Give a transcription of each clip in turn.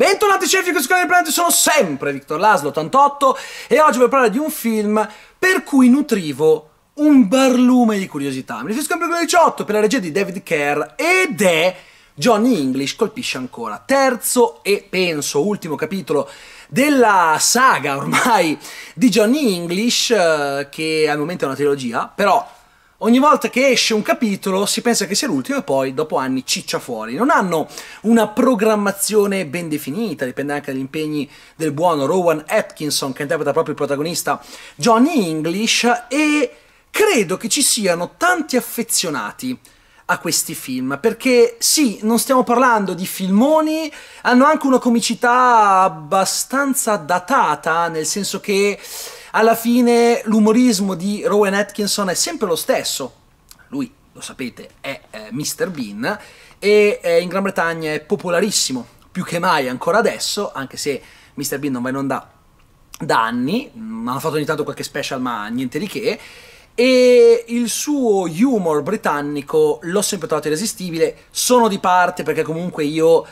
Bentornati cerchi che scuola del planeta, sono sempre Victor Laszlo 88 e oggi voglio parlare di un film per cui nutrivo un barlume di curiosità. Mi riferisco al 2018 per la regia di David Kerr ed è Johnny English colpisce ancora. Terzo e penso ultimo capitolo della saga ormai di Johnny English eh, che al momento è una trilogia, però Ogni volta che esce un capitolo si pensa che sia l'ultimo e poi dopo anni ciccia fuori. Non hanno una programmazione ben definita, dipende anche dagli impegni del buono Rowan Atkinson che interpreta proprio il protagonista Johnny English e credo che ci siano tanti affezionati a questi film perché sì, non stiamo parlando di filmoni, hanno anche una comicità abbastanza datata, nel senso che alla fine l'umorismo di Rowan Atkinson è sempre lo stesso. Lui, lo sapete, è eh, Mr. Bean e eh, in Gran Bretagna è popolarissimo, più che mai ancora adesso, anche se Mr. Bean non va in onda da anni, hanno fatto ogni tanto qualche special ma niente di che, e il suo humor britannico l'ho sempre trovato irresistibile, sono di parte perché comunque io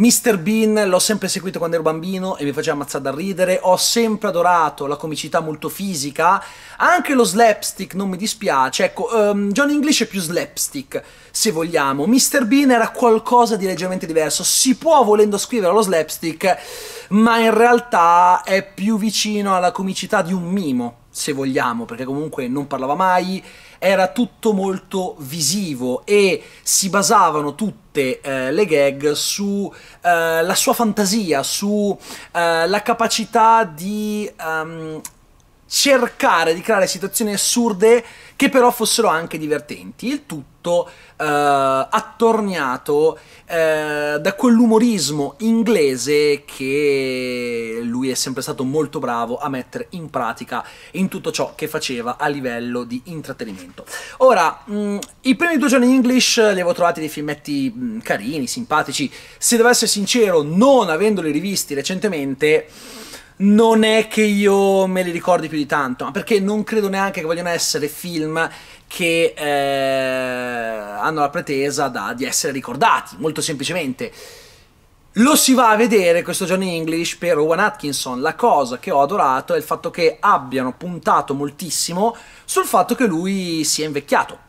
Mr. Bean l'ho sempre seguito quando ero bambino e mi faceva ammazzare da ridere, ho sempre adorato la comicità molto fisica, anche lo slapstick non mi dispiace, ecco, um, ehm, John English è più slapstick, se vogliamo, Mr. Bean era qualcosa di leggermente diverso, si può volendo scrivere lo slapstick, ma in realtà è più vicino alla comicità di un mimo, se vogliamo, perché comunque non parlava mai, era tutto molto visivo e si basavano tutte eh, le gag sulla eh, sua fantasia, sulla eh, capacità di um, cercare di creare situazioni assurde che però fossero anche divertenti. Il tutto eh, attorniato eh, da quell'umorismo inglese che lui è sempre stato molto bravo a mettere in pratica in tutto ciò che faceva a livello di intrattenimento. Ora, mh, mm, i primi due giorni in English li avevo trovati dei filmetti mh, mm, carini, simpatici. Se devo essere sincero, non avendoli rivisti recentemente non è che io me li ricordi più di tanto, ma perché non credo neanche che vogliano essere film che eh, hanno la pretesa da, di essere ricordati, molto semplicemente. Lo si va a vedere questo Johnny English per Owen Atkinson. La cosa che ho adorato è il fatto che abbiano puntato moltissimo sul fatto che lui sia invecchiato.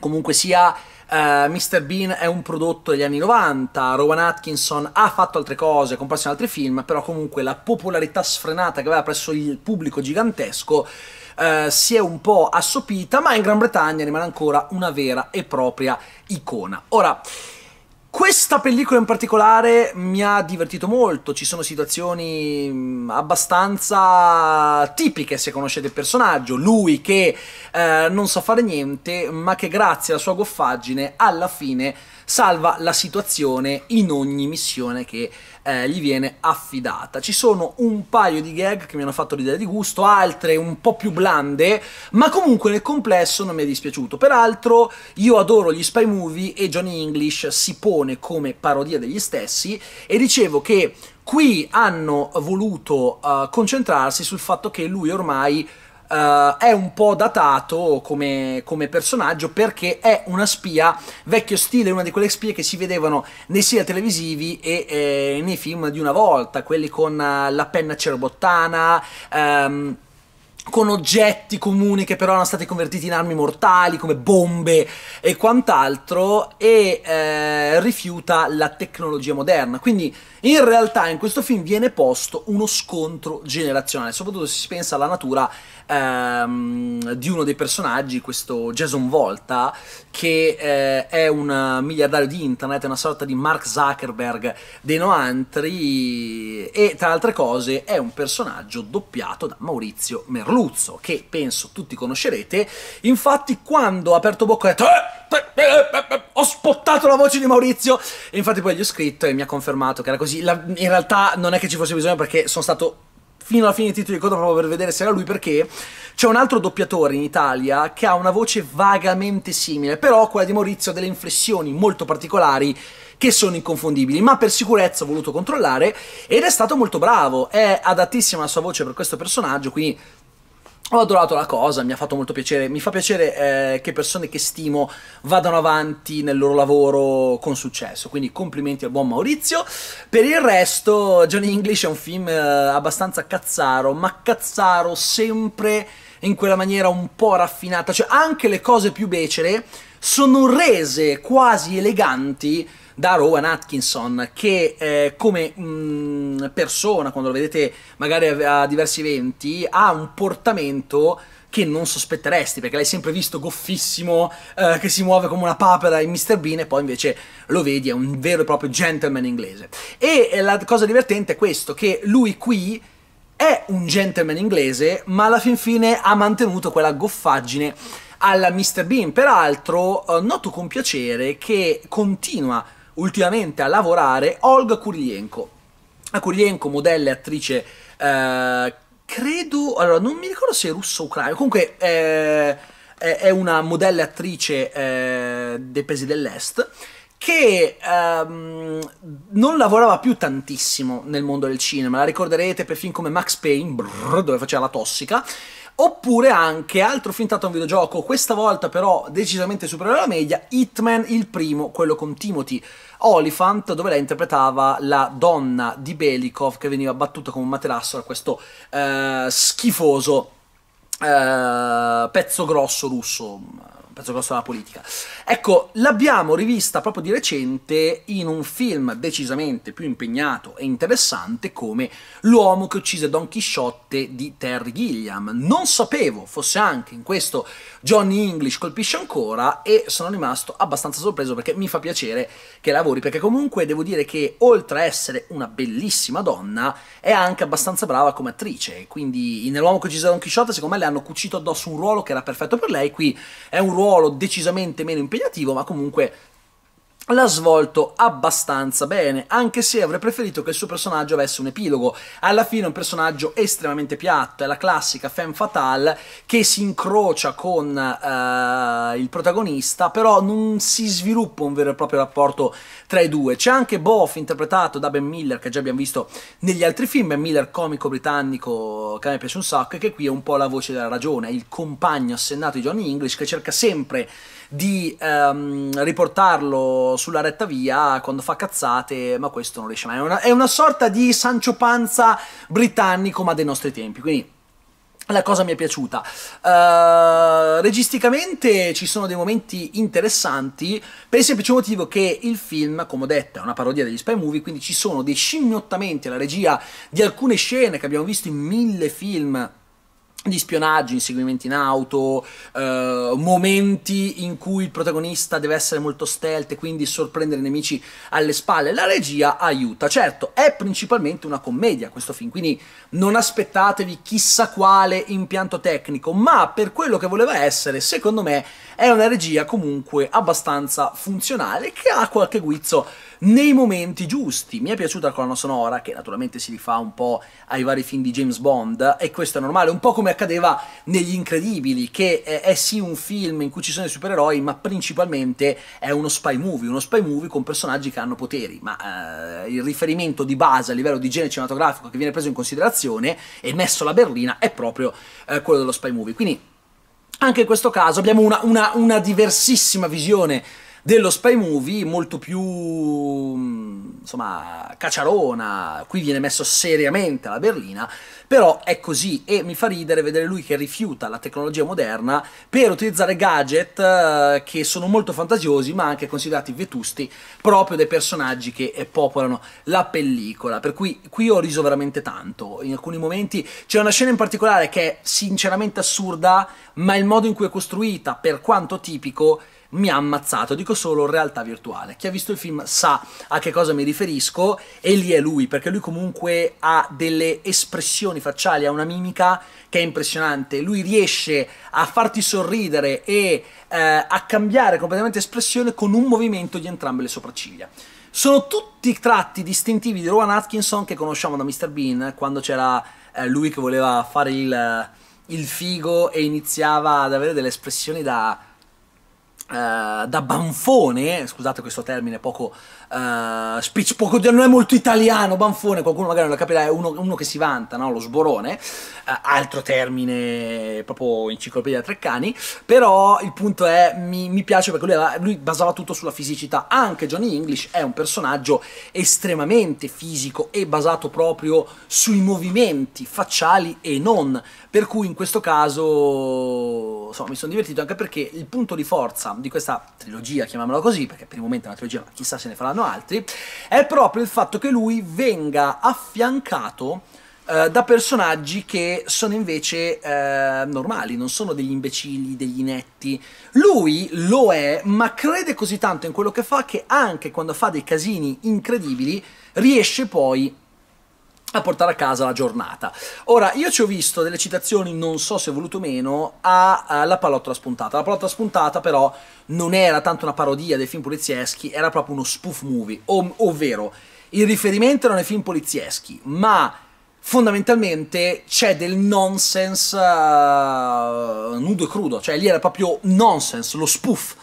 Comunque sia Uh, eh, Mr. Bean è un prodotto degli anni 90, Rowan Atkinson ha fatto altre cose, è comparso in altri film, però comunque la popolarità sfrenata che aveva presso il pubblico gigantesco uh, si è un po' assopita, ma in Gran Bretagna rimane ancora una vera e propria icona. Ora, questa pellicola in particolare mi ha divertito molto, ci sono situazioni mm, abbastanza tipiche se conoscete il personaggio, lui che eh, non sa fare niente ma che grazie alla sua goffaggine alla fine salva la situazione in ogni missione che eh, gli viene affidata. Ci sono un paio di gag che mi hanno fatto ridere di gusto, altre un po' più blande, ma comunque nel complesso non mi è dispiaciuto. Peraltro io adoro gli spy movie e Johnny English si pone Stallone come parodia degli stessi e dicevo che qui hanno voluto uh, concentrarsi sul fatto che lui ormai Uh, è un po' datato come, come, personaggio perché è una spia vecchio stile, una di quelle spie che si vedevano nei serial televisivi e eh, nei film di una volta, quelli con uh, la penna cerbottana. Um, con oggetti comuni che però erano stati convertiti in armi mortali come bombe e quant'altro e eh, rifiuta la tecnologia moderna. Quindi in realtà in questo film viene posto uno scontro generazionale, soprattutto se si pensa alla natura ehm, di uno dei personaggi, questo Jason Volta, che eh, è un miliardario di internet, è una sorta di Mark Zuckerberg dei Noantri e tra altre cose è un personaggio doppiato da Maurizio Merluzzo, che penso tutti conoscerete. Infatti quando ha aperto bocca ha detto... Eh! ho spottato la voce di Maurizio e infatti poi gli ho scritto e mi ha confermato che era così la, in realtà non è che ci fosse bisogno perché sono stato fino alla fine di titolo di coda proprio per vedere se era lui perché c'è un altro doppiatore in Italia che ha una voce vagamente simile però quella di Maurizio ha delle inflessioni molto particolari che sono inconfondibili, ma per sicurezza ho voluto controllare ed è stato molto bravo, è adattissima la sua voce per questo personaggio, quindi ho adorato la cosa, mi ha fatto molto piacere, mi fa piacere eh, che persone che stimo vadano avanti nel loro lavoro con successo, quindi complimenti al buon Maurizio. Per il resto Johnny English è un film eh, abbastanza cazzaro, ma cazzaro sempre in quella maniera un po' raffinata, cioè anche le cose più becere sono rese quasi eleganti da Rowan Atkinson, che eh, come mh, mm, persona, quando lo vedete magari a, a diversi eventi, ha un portamento che non sospetteresti, perché l'hai sempre visto goffissimo, eh, che si muove come una papera in Mr. Bean, e poi invece lo vedi, è un vero e proprio gentleman inglese. E eh, la cosa divertente è questo, che lui qui è un gentleman inglese, ma alla fin fine ha mantenuto quella goffaggine alla Mr. Bean. Peraltro, eh, noto con piacere che continua ultimamente a lavorare Olga Kurienko. A ah, Kurilenko, modella e attrice, eh, credo, allora non mi ricordo se è russo o ucraino, comunque eh, è una modella e attrice eh, dei paesi dell'est che ehm, non lavorava più tantissimo nel mondo del cinema, la ricorderete per film come Max Payne, brrr, dove faceva la tossica, Oppure anche, altro fintato a un videogioco, questa volta però decisamente superiore alla media, Hitman il primo, quello con Timothy Oliphant, dove lei interpretava la donna di Belikov che veniva battuta come un materasso da questo eh, schifoso eh, pezzo grosso russo pezzo grosso della politica. Ecco, l'abbiamo rivista proprio di recente in un film decisamente più impegnato e interessante come L'uomo che uccise Don Chisciotte di Terry Gilliam. Non sapevo fosse anche in questo Johnny English colpisce ancora e sono rimasto abbastanza sorpreso perché mi fa piacere che lavori, perché comunque devo dire che oltre a essere una bellissima donna, è anche abbastanza brava come attrice, quindi nell'uomo che uccise Don Chisciotte secondo me le hanno cucito addosso un ruolo che era perfetto per lei, qui è un ruolo ruolo decisamente meno impegnativo, ma comunque l'ha svolto abbastanza bene, anche se avrei preferito che il suo personaggio avesse un epilogo. Alla fine è un personaggio estremamente piatto, è la classica femme fatale che si incrocia con uh, il protagonista, però non si sviluppa un vero e proprio rapporto tra i due. C'è anche Boff interpretato da Ben Miller, che già abbiamo visto negli altri film, Ben Miller comico britannico che a me piace un sacco e che qui è un po' la voce della ragione, il compagno assennato di Johnny English che cerca sempre di um, riportarlo sulla retta via quando fa cazzate, ma questo non riesce mai. È una, è una sorta di Sancio Panza britannico, ma dei nostri tempi. Quindi la cosa mi è piaciuta. Uh, registicamente ci sono dei momenti interessanti per il semplice motivo che il film, come ho detto, è una parodia degli spy movie, quindi ci sono dei scimmiottamenti alla regia di alcune scene che abbiamo visto in mille film di spionaggi, inseguimenti in auto, eh, momenti in cui il protagonista deve essere molto stealth e quindi sorprendere i nemici alle spalle. La regia aiuta, certo, è principalmente una commedia questo film, quindi non aspettatevi chissà quale impianto tecnico, ma per quello che voleva essere, secondo me, è una regia comunque abbastanza funzionale che ha qualche guizzo nei momenti giusti. Mi è piaciuta la colonna sonora, che naturalmente si rifà un po' ai vari film di James Bond, e questo è normale, un po' come accadeva negli Incredibili, che eh, è sì un film in cui ci sono i supereroi, ma principalmente è uno spy movie, uno spy movie con personaggi che hanno poteri, ma eh, il riferimento di base a livello di genere cinematografico che viene preso in considerazione e messo alla berlina è proprio eh, quello dello spy movie. Quindi anche in questo caso abbiamo una, una, una diversissima visione dello spy movie molto più mm, insomma cacciarona qui viene messo seriamente la berlina però è così e mi fa ridere vedere lui che rifiuta la tecnologia moderna per utilizzare gadget eh, che sono molto fantasiosi ma anche considerati vetusti proprio dai personaggi che eh, popolano la pellicola, per cui qui ho riso veramente tanto, in alcuni momenti c'è una scena in particolare che è sinceramente assurda ma il modo in cui è costruita per quanto tipico mi ha ammazzato, dico solo realtà virtuale. Chi ha visto il film sa a che cosa mi riferisco e lì è lui, perché lui comunque ha delle espressioni facciali, ha una mimica che è impressionante, lui riesce a farti sorridere e eh, a cambiare completamente espressione con un movimento di entrambe le sopracciglia. Sono tutti tratti distintivi di Rowan Atkinson che conosciamo da Mr. Bean quando c'era eh, lui che voleva fare il, il figo e iniziava ad avere delle espressioni da eh, da banfone, scusate questo termine poco uh, eh, speech poco, di... non è molto italiano, banfone, qualcuno magari non lo capirà, è uno, uno che si vanta, no? lo sborone, uh, altro termine proprio enciclopedia Treccani, però il punto è, mi, mi piace perché lui, lui basava tutto sulla fisicità, anche Johnny English è un personaggio estremamente fisico e basato proprio sui movimenti facciali e non, per cui in questo caso insomma, mi sono divertito anche perché il punto di forza di questa trilogia, chiamiamola così, perché per il momento è una trilogia, ma chissà se ne farà fanno altri, è proprio il fatto che lui venga affiancato eh, da personaggi che sono invece eh, normali, non sono degli imbecilli, degli inetti. Lui lo è, ma crede così tanto in quello che fa che anche quando fa dei casini incredibili riesce poi a a portare a casa la giornata. Ora, io ci ho visto delle citazioni, non so se voluto o meno, alla pallottola spuntata. La pallottola spuntata però non era tanto una parodia dei film polizieschi, era proprio uno spoof movie, ov ovvero il riferimento erano ai film polizieschi, ma fondamentalmente c'è del nonsense uh, nudo e crudo, cioè lì era proprio nonsense, lo spoof,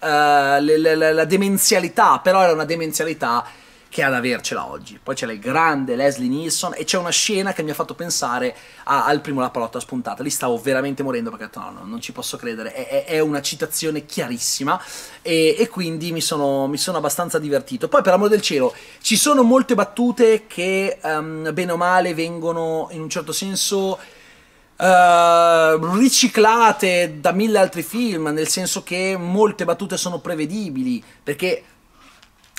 uh, eh, la, la, la, la demenzialità, però era una demenzialità che ad avercela oggi. Poi c'è il grande Leslie Nielsen e c'è una scena che mi ha fatto pensare a, al primo La palotta spuntata. Lì stavo veramente morendo perché ho detto no, no non ci posso credere, è, è, è una citazione chiarissima e, e quindi mi sono, mi sono, abbastanza divertito. Poi per amore del cielo ci sono molte battute che um, bene o male vengono in un certo senso... Uh, riciclate da mille altri film, nel senso che molte battute sono prevedibili, perché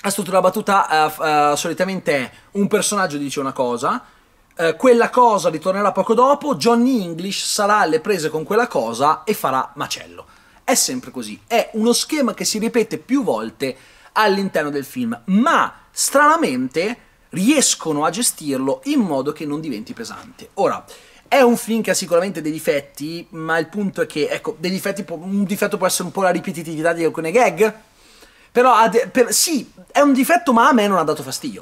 la struttura della battuta uh, uh, solitamente un personaggio dice una cosa, uh, quella cosa ritornerà poco dopo, Johnny English sarà alle prese con quella cosa e farà macello. È sempre così, è uno schema che si ripete più volte all'interno del film, ma stranamente riescono a gestirlo in modo che non diventi pesante. Ora, è un film che ha sicuramente dei difetti, ma il punto è che, ecco, dei difetti, un difetto può essere un po' la ripetitività di alcune gag, però per, sì, è un difetto, ma a me non ha dato fastidio.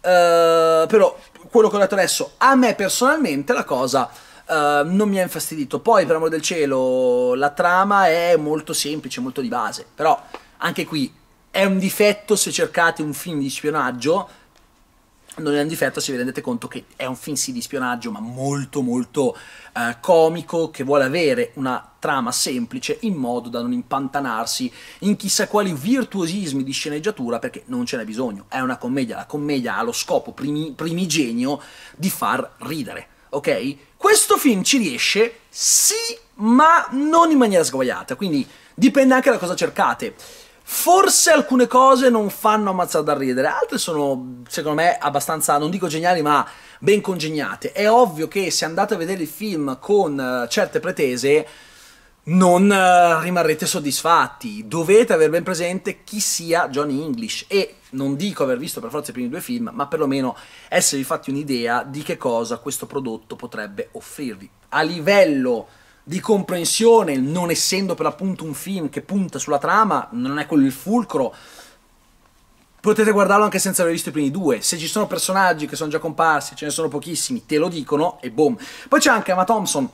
Uh, però quello che ho detto adesso, a me personalmente la cosa uh, non mi ha infastidito. Poi, per amore del cielo, la trama è molto semplice, molto di base. Però anche qui è un difetto se cercate un film di spionaggio non è un difetto se vi rendete conto che è un film sì di spionaggio, ma molto molto eh, comico, che vuole avere una trama semplice in modo da non impantanarsi in chissà quali virtuosismi di sceneggiatura, perché non ce n'è bisogno. È una commedia, la commedia ha lo scopo primi, primigenio di far ridere, ok? Questo film ci riesce, sì, ma non in maniera sguaiata, quindi dipende anche da cosa cercate. Forse alcune cose non fanno ammazzare da ridere, altre sono, secondo me, abbastanza, non dico geniali, ma ben congegnate. È ovvio che se andate a vedere il film con uh, certe pretese, non uh, rimarrete soddisfatti. Dovete aver ben presente chi sia Johnny English e non dico aver visto per forza i primi due film, ma perlomeno esservi fatti un'idea di che cosa questo prodotto potrebbe offrirvi. A livello di comprensione, non essendo per l'appunto un film che punta sulla trama, non è quello il fulcro. Potete guardarlo anche senza aver visto i primi due. Se ci sono personaggi che sono già comparsi, ce ne sono pochissimi, te lo dicono e boom. Poi c'è anche Emma Thompson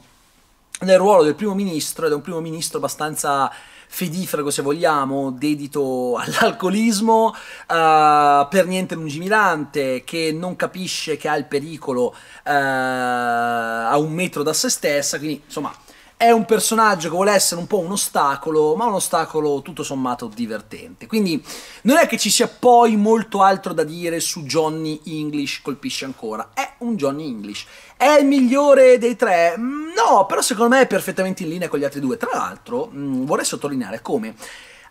nel ruolo del primo ministro, ed è un primo ministro abbastanza fedifrago se vogliamo, dedito all'alcolismo, uh, per niente lungimirante, che non capisce che ha il pericolo uh, a un metro da se stessa, quindi insomma è un personaggio che vuole essere un po' un ostacolo, ma un ostacolo tutto sommato divertente. Quindi non è che ci sia poi molto altro da dire su Johnny English colpisce ancora. È un Johnny English. È il migliore dei tre? Mm, no, però secondo me è perfettamente in linea con gli altri due. Tra l'altro, mm, vorrei sottolineare come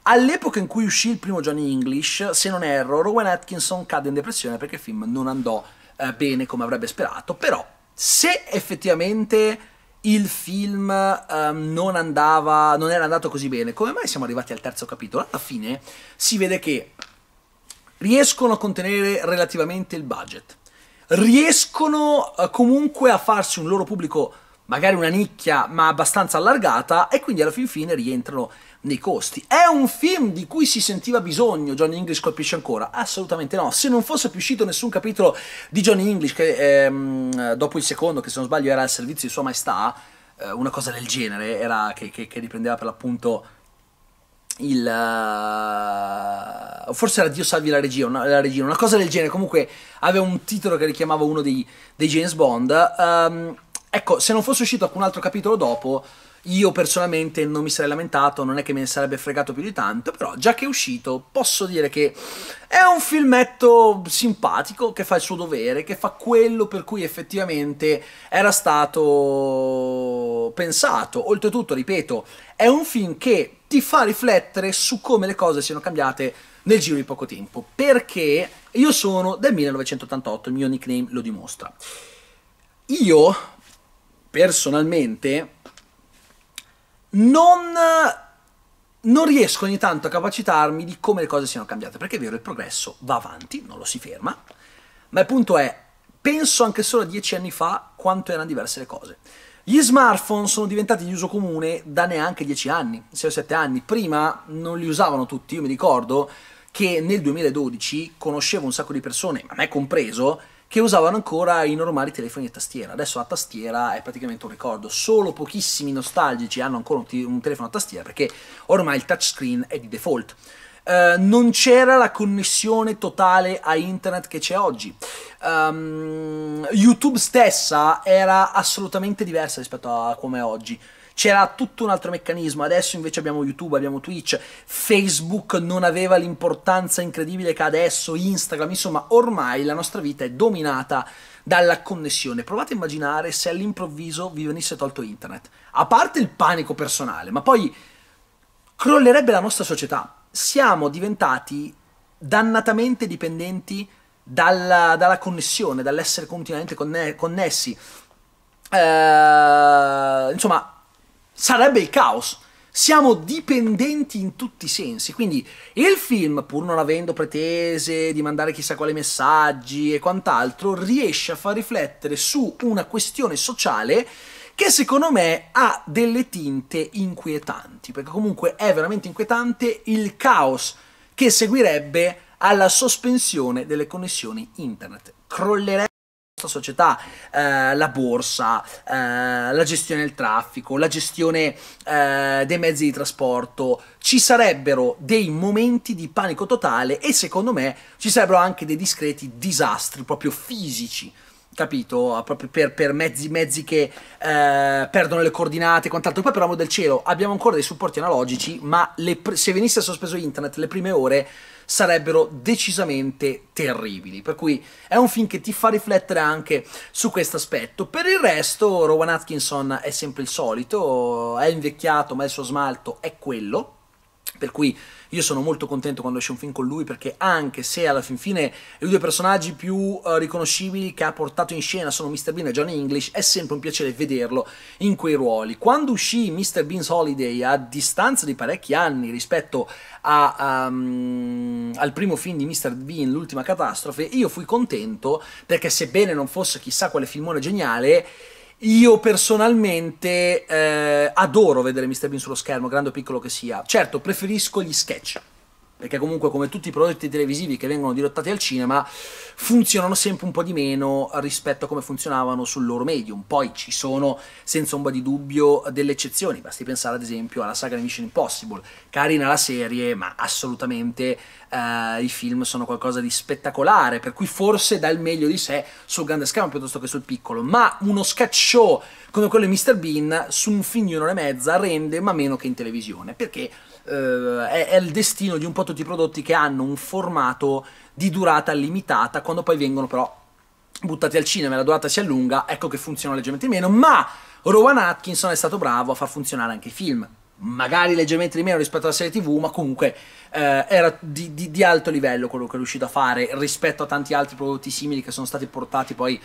All'epoca in cui uscì il primo Johnny English, se non erro, Rowan Atkinson cadde in depressione perché il film non andò eh, bene come avrebbe sperato, però se effettivamente il film um, non andava, non era andato così bene. Come mai siamo arrivati al terzo capitolo? Alla fine si vede che riescono a contenere relativamente il budget, riescono uh, comunque a farsi un loro pubblico, magari una nicchia, ma abbastanza allargata, e quindi alla fin fine rientrano nei costi. È un film di cui si sentiva bisogno, Johnny English colpisce ancora? Assolutamente no. Se non fosse più uscito nessun capitolo di Johnny English, che ehm, dopo il secondo, che se non sbaglio era al servizio di Sua Maestà, eh, una cosa del genere, era che, che, che riprendeva per l'appunto il... Uh, forse era Dio salvi la regia, una, la regina, una cosa del genere, comunque aveva un titolo che richiamava uno dei, dei James Bond. Um, Ecco, se non fosse uscito alcun altro capitolo dopo, io personalmente non mi sarei lamentato, non è che me ne sarebbe fregato più di tanto, però già che è uscito posso dire che è un filmetto simpatico che fa il suo dovere, che fa quello per cui effettivamente era stato pensato. Oltretutto, ripeto, è un film che ti fa riflettere su come le cose siano cambiate nel giro di poco tempo, perché io sono del 1988, il mio nickname lo dimostra. Io personalmente non, non riesco ogni tanto a capacitarmi di come le cose siano cambiate, perché è vero, il progresso va avanti, non lo si ferma, ma il punto è, penso anche solo a dieci anni fa quanto erano diverse le cose. Gli smartphone sono diventati di uso comune da neanche dieci anni, 6 o sette anni. Prima non li usavano tutti, io mi ricordo che nel 2012 conoscevo un sacco di persone, ma me compreso, che usavano ancora i normali telefoni a tastiera. Adesso la tastiera è praticamente un ricordo, solo pochissimi nostalgici hanno ancora un, un telefono a tastiera perché ormai il touchscreen è di default. Uh, non c'era la connessione totale a internet che c'è oggi. Um, YouTube stessa era assolutamente diversa rispetto a come è oggi. C'era tutto un altro meccanismo, adesso invece abbiamo YouTube, abbiamo Twitch, Facebook non aveva l'importanza incredibile che adesso, Instagram, insomma ormai la nostra vita è dominata dalla connessione. Provate a immaginare se all'improvviso vi venisse tolto internet, a parte il panico personale, ma poi crollerebbe la nostra società. Siamo diventati dannatamente dipendenti dalla, dalla connessione, dall'essere continuamente conne- connessi. Eh, insomma, sarebbe il caos. Siamo dipendenti in tutti i sensi, quindi il film, pur non avendo pretese di mandare chissà quali messaggi e quant'altro, riesce a far riflettere su una questione sociale che secondo me ha delle tinte inquietanti, perché comunque è veramente inquietante il caos che seguirebbe alla sospensione delle connessioni internet. Crollerebbe nostra società eh, la borsa, eh, la gestione del traffico, la gestione eh, dei mezzi di trasporto, ci sarebbero dei momenti di panico totale e secondo me ci sarebbero anche dei discreti disastri proprio fisici capito? Proprio per, per mezzi, mezzi che eh, perdono le coordinate e quant'altro. Poi, per l'amo del cielo, abbiamo ancora dei supporti analogici, ma pr- se venisse sospeso internet, le prime ore sarebbero decisamente terribili. Per cui è un film che ti fa riflettere anche su questo aspetto. Per il resto, Rowan Atkinson è sempre il solito, è invecchiato, ma il suo smalto è quello per cui io sono molto contento quando esce un film con lui perché anche se alla fin fine i due personaggi più uh, riconoscibili che ha portato in scena sono Mr. Bean e Johnny English, è sempre un piacere vederlo in quei ruoli. Quando uscì Mr. Bean's Holiday a distanza di parecchi anni rispetto a, um, al primo film di Mr. Bean, L'ultima catastrofe, io fui contento perché sebbene non fosse chissà quale filmone geniale, io personalmente eh, adoro vedere Mr. Bean sullo schermo, grande o piccolo che sia. Certo, preferisco gli sketch perché comunque come tutti i prodotti televisivi che vengono dirottati al cinema funzionano sempre un po' di meno rispetto a come funzionavano sul loro medium. Poi ci sono senza ombra di dubbio delle eccezioni, basti pensare ad esempio alla saga di Mission Impossible, carina la serie ma assolutamente eh, i film sono qualcosa di spettacolare, per cui forse dà il meglio di sé sul grande schermo piuttosto che sul piccolo, ma uno scacciò come quello di Mr. Bean su un film di un'ora e mezza rende ma meno che in televisione, perché eh, è, è, il destino di un po' tutti i prodotti che hanno un formato di durata limitata, quando poi vengono però buttati al cinema e la durata si allunga, ecco che funziona leggermente di meno, ma Rowan Atkinson è stato bravo a far funzionare anche i film, magari leggermente di meno rispetto alla serie tv, ma comunque eh, era di, di, di, alto livello quello che è riuscito a fare rispetto a tanti altri prodotti simili che sono stati portati poi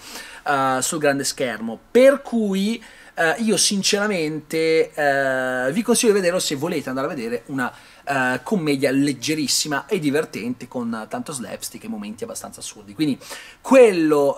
eh, sul grande schermo. Per cui Uh, io sinceramente uh, vi consiglio di vederlo se volete andare a vedere una uh, commedia leggerissima e divertente con tanto slapstick e momenti abbastanza assurdi. Quindi quello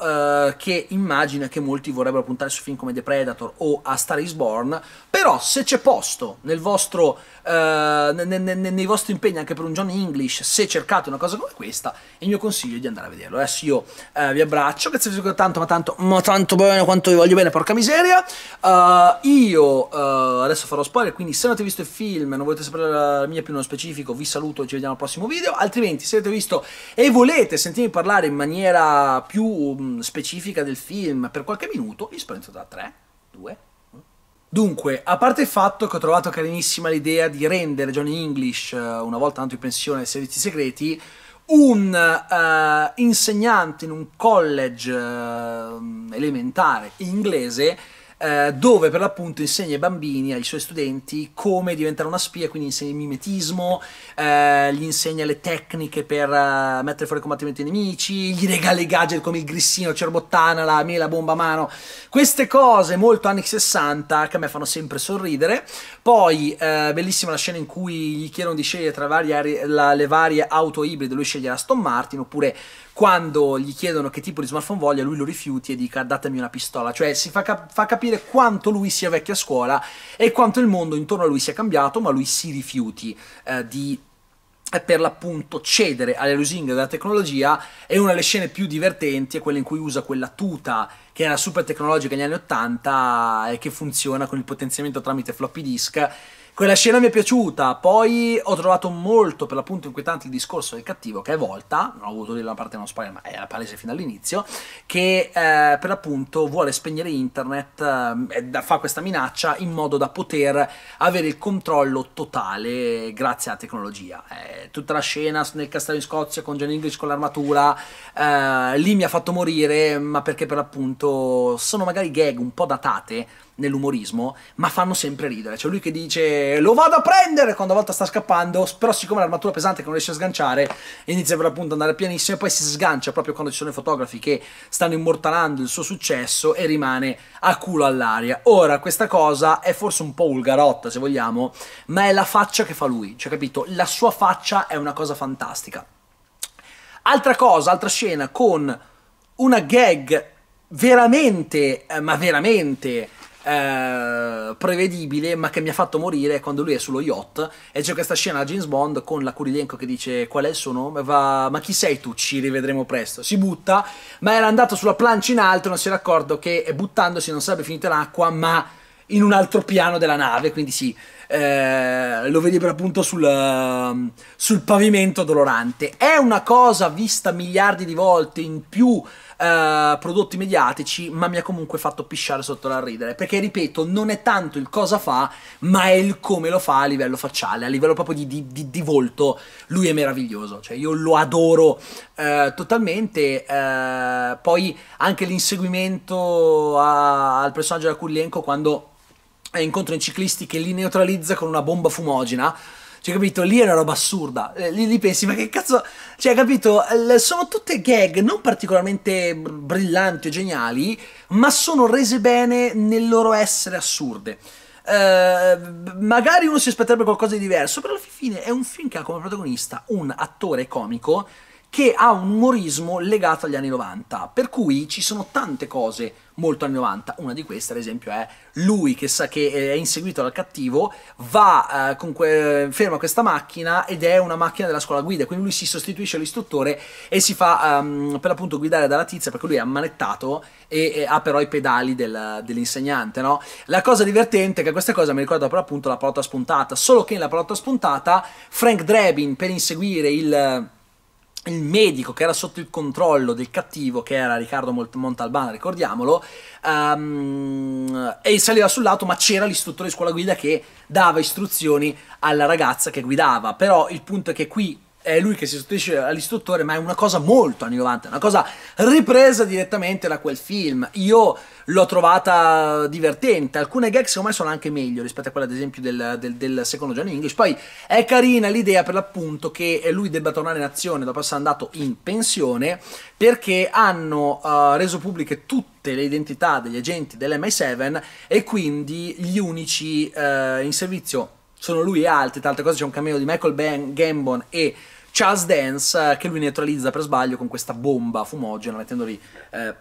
che immagino che molti vorrebbero puntare su film come The Predator o A Star is Born, però se c'è posto nel vostro eh, ne, ne, nei vostri impegni anche per un Johnny English, se cercate una cosa come questa, il mio consiglio è di andare a vederlo. Adesso io eh, vi abbraccio, grazie per tanto, ma tanto, ma tanto bene quanto vi voglio bene, porca miseria. Uh, io uh, adesso farò spoiler, quindi se non avete visto il film e non volete sapere la mia più nello specifico, vi saluto e ci vediamo al prossimo video. Altrimenti, se avete visto e volete sentirmi parlare in maniera più um, specifica del film per qualche minuto, vi spento da 3, 2, 1. Dunque, a parte il fatto che ho trovato carinissima l'idea di rendere Johnny English, eh, una volta andato in pensione ai servizi segreti, un uh, insegnante in un college uh, elementare inglese eh, dove per l'appunto insegna ai bambini, ai suoi studenti, come diventare una spia, quindi insegna il mimetismo, eh, gli insegna le tecniche per uh, mettere fuori combattimento i nemici, gli regala i gadget come il grissino, cerbottana, la mela, bomba a mano, queste cose molto anni 60 che a me fanno sempre sorridere. Poi, eh, bellissima la scena in cui gli chiedono di scegliere tra varie, la, le varie auto ibride, lui sceglie la Aston Martin, oppure quando gli chiedono che tipo di smartphone voglia, lui lo rifiuti e dica datemi una pistola. Cioè si fa, cap- fa, capire quanto lui sia vecchio a scuola e quanto il mondo intorno a lui sia cambiato, ma lui si rifiuti eh, di eh, per l'appunto cedere alle lusinghe della tecnologia e una delle scene più divertenti è quella in cui usa quella tuta che era super tecnologica negli anni 80 e che funziona con il potenziamento tramite floppy disk quella scena mi è piaciuta, poi ho trovato molto per l'appunto inquietante il discorso del cattivo che è Volta, non ho voluto dire la parte non spoiler, ma era palese fino all'inizio, che eh, per l'appunto vuole spegnere internet, eh, fa questa minaccia in modo da poter avere il controllo totale grazie alla tecnologia. Eh, tutta la scena nel castello in Scozia con John English con l'armatura, eh, lì mi ha fatto morire, ma perché per l'appunto sono magari gag un po' datate, nell'umorismo, ma fanno sempre ridere. C'è cioè, lui che dice lo vado a prendere quando a volte sta scappando, però siccome l'armatura pesante che non riesce a sganciare, inizia per l'appunto ad andare pianissimo e poi si sgancia proprio quando ci sono i fotografi che stanno immortalando il suo successo e rimane a culo all'aria. Ora, questa cosa è forse un po' ulgarotta, se vogliamo, ma è la faccia che fa lui, cioè capito? La sua faccia è una cosa fantastica. Altra cosa, altra scena con una gag veramente, eh, ma veramente eh, prevedibile, ma che mi ha fatto morire quando lui è sullo yacht e c'è questa scena a James Bond con la Kurilenko che dice qual è il suo nome, Va, ma chi sei tu, ci rivedremo presto, si butta, ma era andato sulla plancia in alto non si era accorto che eh, buttandosi non sarebbe finita l'acqua, ma in un altro piano della nave, quindi sì, eh, lo vedi per appunto sul, sul pavimento dolorante. È una cosa vista miliardi di volte in più eh, prodotti mediatici, ma mi ha comunque fatto pisciare sotto la ridere. Perché, ripeto, non è tanto il cosa fa, ma è il come lo fa a livello facciale, a livello proprio di, di, di, di volto. Lui è meraviglioso, cioè io lo adoro eh, totalmente. Eh, poi anche l'inseguimento a, al personaggio da Kulienko quando incontra i ciclisti che li neutralizza con una bomba fumogena cioè, capito? Lì è una roba assurda. Lì, eh, lì pensi, ma che cazzo... Cioè, capito? Sono tutte gag non particolarmente brillanti o geniali, ma sono rese bene nel loro essere assurde. Uh, magari uno si aspetterebbe qualcosa di diverso, però alla fine è un film che ha come protagonista un attore comico che ha un umorismo legato agli anni 90, per cui ci sono tante cose molto anni 90. Una di queste, ad esempio, è lui che sa che eh, è inseguito dal cattivo, va, eh, que ferma questa macchina ed è una macchina della scuola guida, quindi lui si sostituisce all'istruttore e si fa um, per l'appunto guidare dalla tizia perché lui è ammanettato e, e ha però i pedali del, dell'insegnante, no? La cosa divertente è che questa cosa mi ricorda per l'appunto la parotta spuntata, solo che nella parotta spuntata Frank Drebin per inseguire il il medico che era sotto il controllo del cattivo, che era Riccardo Montalbano, ricordiamolo, um, e saliva sull'auto, ma c'era l'istruttore di scuola guida che dava istruzioni alla ragazza che guidava. Però il punto è che qui è lui che si sostituisce all'istruttore, ma è una cosa molto anni 90, una cosa ripresa direttamente da quel film. Io l'ho trovata divertente, alcune gag secondo me sono anche meglio rispetto a quella ad esempio del, del, del secondo Johnny English, poi è carina l'idea per l'appunto che lui debba tornare in azione dopo essere andato in pensione perché hanno uh, reso pubbliche tutte le identità degli agenti dell'MI7 e quindi gli unici uh, in servizio sono lui e altri, tra altre cose c'è un cameo di Michael ben Gambon e Charles Dance eh, che lui neutralizza per sbaglio con questa bomba fumogena, mettendoli eh,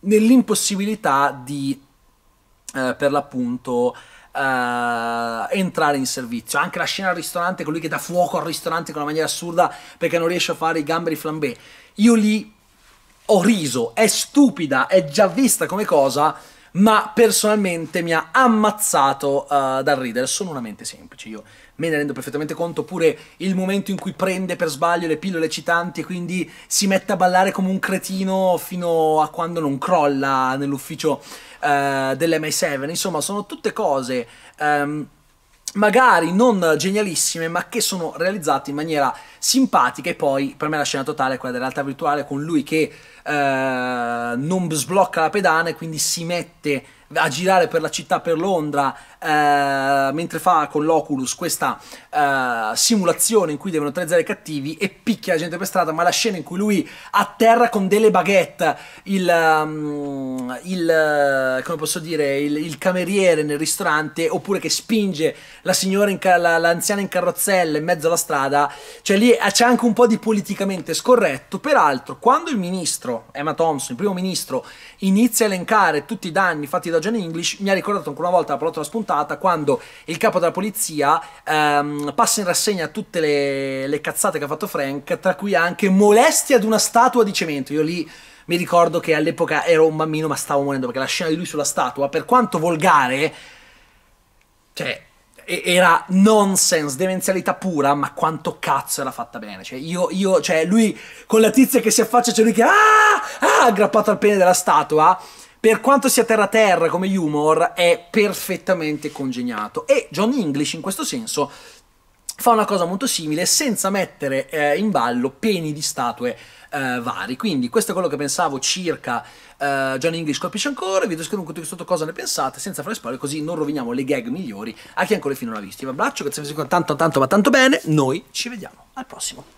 nell'impossibilità di, eh, per l'appunto, Uh, entrare in servizio. Anche la scena al ristorante, colui che dà fuoco al ristorante con una maniera assurda perché non riesce a fare i gamberi flambé. Io lì ho riso, è stupida, è già vista come cosa, ma personalmente mi ha ammazzato uh, dal ridere. Sono una mente semplice, io me ne rendo perfettamente conto, oppure il momento in cui prende per sbaglio le pillole eccitanti e quindi si mette a ballare come un cretino fino a quando non crolla nell'ufficio uh, eh, dell'MI7. Insomma, sono tutte cose... Um, magari non genialissime, ma che sono realizzate in maniera simpatica. E poi, per me, la scena totale è quella della realtà virtuale con lui che eh, non sblocca la pedana e quindi si mette a girare per la città, per Londra, eh, mentre fa con l'Oculus questa eh, simulazione in cui devono utilizzare i cattivi e picchia la gente per strada, ma la scena in cui lui atterra con delle baguette il, um, il come posso dire, il, il, cameriere nel ristorante, oppure che spinge la signora, in la, l'anziana in carrozzella in mezzo alla strada, cioè lì eh, c'è anche un po' di politicamente scorretto, peraltro quando il ministro, Emma Thompson, il primo ministro, inizia a elencare tutti i danni fatti da da John English mi ha ricordato ancora una volta la pallottola spuntata quando il capo della polizia ehm, passa in rassegna tutte le, le cazzate che ha fatto Frank, tra cui anche molestia ad una statua di cemento. Io lì mi ricordo che all'epoca ero un bambino ma stavo morendo perché la scena di lui sulla statua, per quanto volgare, cioè era nonsense, demenzialità pura, ma quanto cazzo era fatta bene. Cioè, io, io, cioè, lui con la tizia che si affaccia, c'è cioè lui che ah, ah, aggrappato al pene della statua per quanto sia terra-terra come humor, è perfettamente congegnato. E John English, in questo senso, fa una cosa molto simile senza mettere eh, in ballo peni di statue eh, vari. Quindi questo è quello che pensavo circa eh, John English colpisce ancora, vi descrivo un sotto cosa ne pensate senza fare spoiler, così non roviniamo le gag migliori a chi ancora fino non l'ha visto. vi abbraccio, grazie per tanto tanto ma tanto bene, noi ci vediamo al prossimo.